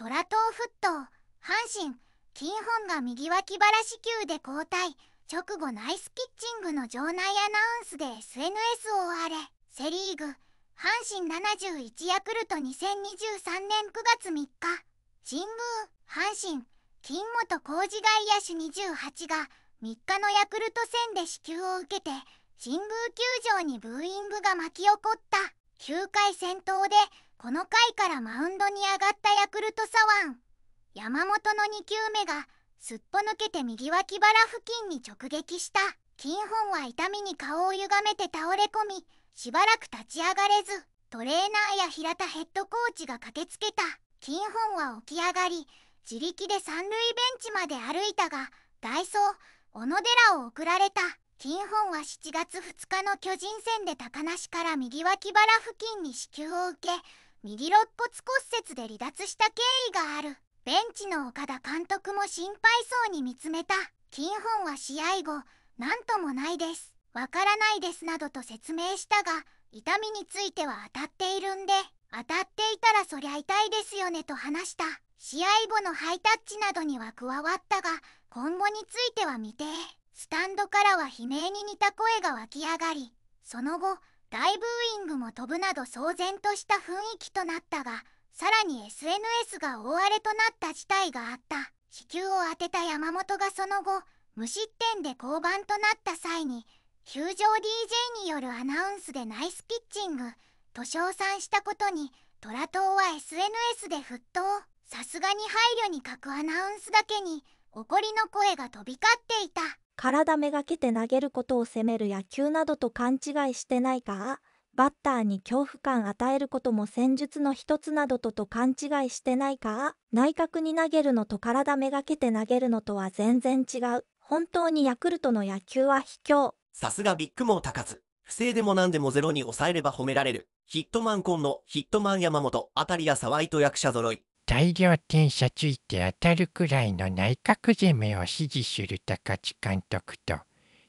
虎党沸騰阪神金本が右脇腹支給で交代直後ナイスピッチングの場内アナウンスで SNS を荒れセ・リーグ阪神71ヤクルト2023年9月3日神宮阪神金本浩二外野手28が3日のヤクルト戦で支給を受けて神宮球場にブーイングが巻き起こった。9回戦闘でこの回からマウンドに上がったヤクルト左腕山本の2球目がすっぽ抜けて右脇腹付近に直撃した金本は痛みに顔を歪めて倒れ込みしばらく立ち上がれずトレーナーや平田ヘッドコーチが駆けつけた金本は起き上がり自力で三塁ベンチまで歩いたがダイソー小野寺を送られた金本は7月2日の巨人戦で高梨から右脇腹付近に支給を受け右肋骨骨折で離脱した経緯があるベンチの岡田監督も心配そうに見つめた金本は試合後何ともないですわからないですなどと説明したが痛みについては当たっているんで当たっていたらそりゃ痛いですよねと話した試合後のハイタッチなどには加わったが今後については未定スタンドからは悲鳴に似た声が湧き上がりその後大ブーイングも飛ぶなど騒然とした雰囲気となったがさらに SNS が大荒れとなった事態があった支球を当てた山本がその後無失点で降板となった際に球場 DJ によるアナウンスでナイスピッチングと称賛したことに虎党は SNS で沸騰さすがに配慮に欠くアナウンスだけに怒りの声が飛び交っていた体めがけて投げることを責める野球などと勘違いしてないかバッターに恐怖感与えることも戦術の一つなどとと勘違いしてないか内角に投げるのと体めがけて投げるのとは全然違う本当にヤクルトの野球は卑怯さすがビッグモー高津不正でも何でもゼロに抑えれば褒められるヒットマンコンのヒットマン山本あたりや沢井と役者揃い大量転写ついて当たるくらいの内角攻めを支持する高知監督と、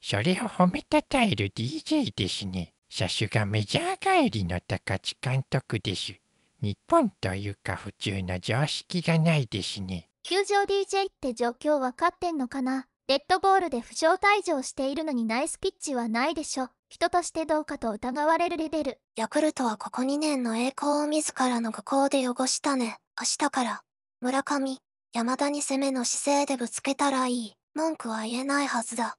それを褒めたたえる DJ ですね。さすがメジャー帰りの高知監督です。日本というか普通の常識がないですね。球場 DJ って状況わかってんのかなデッドボールで負傷退場しているのにナイスピッチはないでしょ。人としてどうかと疑われるレベル。ヤクルトはここ2年の栄光を自らの愚行で汚したね。明日から村上山田に攻めの姿勢でぶつけたらいい文句は言えないはずだ